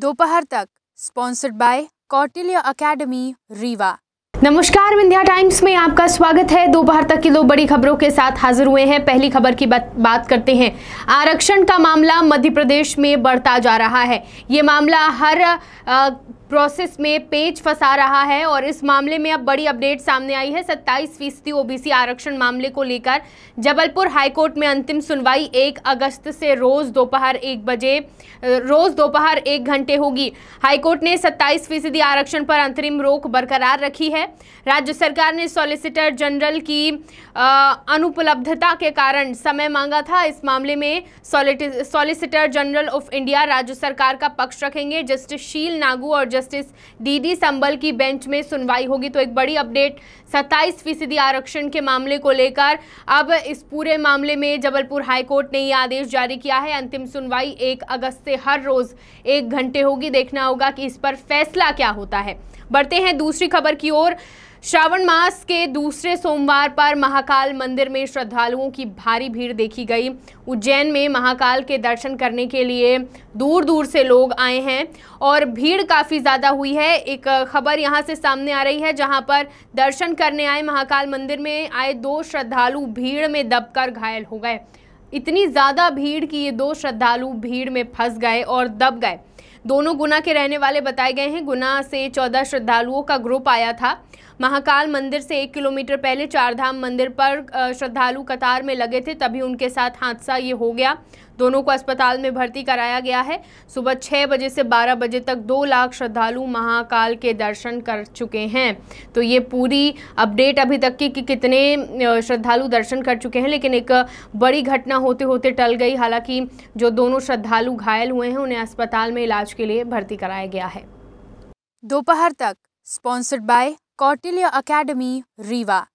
दोपहर तक sponsored by Kautilya academy Rewa नमस्कार विंध्या टाइम्स में आपका स्वागत है दोपहर तक की दो बड़ी खबरों के साथ हाजिर हुए हैं पहली खबर की बात, बात करते हैं आरक्षण का मामला मध्य प्रदेश में बढ़ता जा रहा है ये मामला हर आ, प्रोसेस में पेच फंसा रहा है और इस मामले में अब बड़ी अपडेट सामने आई है सत्ताईस फीसदी ओबीसी आरक्षण मामले को लेकर जबलपुर हाईकोर्ट में अंतिम सुनवाई एक अगस्त से रोज़ दोपहर एक बजे रोज़ दोपहर एक घंटे होगी हाईकोर्ट ने सत्ताईस फीसदी आरक्षण पर अंतरिम रोक बरकरार रखी है राज्य सरकार ने सॉलिसिटर जनरल की अनुपलब्धता के कारण समय मांगा था इस मामले में सॉलिसिटर जनरल ऑफ इंडिया राज्य सरकार का पक्ष रखेंगे जस्टिस शील नागू और जस्टिस डीडी संबल की बेंच में सुनवाई होगी तो एक बड़ी अपडेट सत्ताईस फीसदी आरक्षण के मामले को लेकर अब इस पूरे मामले में जबलपुर हाईकोर्ट ने यह आदेश जारी किया है अंतिम सुनवाई एक अगस्त से हर रोज एक घंटे होगी देखना होगा कि इस पर फैसला क्या होता है बढ़ते हैं दूसरी खबर की ओर श्रावण मास के दूसरे सोमवार पर महाकाल मंदिर में श्रद्धालुओं की भारी भीड़ देखी गई उज्जैन में महाकाल के दर्शन करने के लिए दूर दूर से लोग आए हैं और भीड़ काफ़ी ज़्यादा हुई है एक खबर यहाँ से सामने आ रही है जहाँ पर दर्शन करने आए महाकाल मंदिर में आए दो श्रद्धालु भीड़ में दबकर घायल हो गए इतनी ज़्यादा भीड़ कि ये दो श्रद्धालु भीड़ में फंस गए और दब गए दोनों गुना के रहने वाले बताए गए हैं गुना से चौदह श्रद्धालुओं का ग्रुप आया था महाकाल मंदिर से एक किलोमीटर पहले चारधाम मंदिर पर श्रद्धालु कतार में लगे थे तभी उनके साथ हादसा ये हो गया दोनों को अस्पताल में भर्ती कराया गया है सुबह छह बजे से बारह बजे तक दो लाख श्रद्धालु महाकाल के दर्शन कर चुके हैं तो ये पूरी अपडेट अभी तक की कि कितने श्रद्धालु दर्शन कर चुके हैं लेकिन एक बड़ी घटना होते होते टल गई हालांकि जो दोनों श्रद्धालु घायल हुए हैं उन्हें अस्पताल में इलाज के लिए भर्ती कराया गया है दोपहर तक sponsored by Kautilya academy Rewa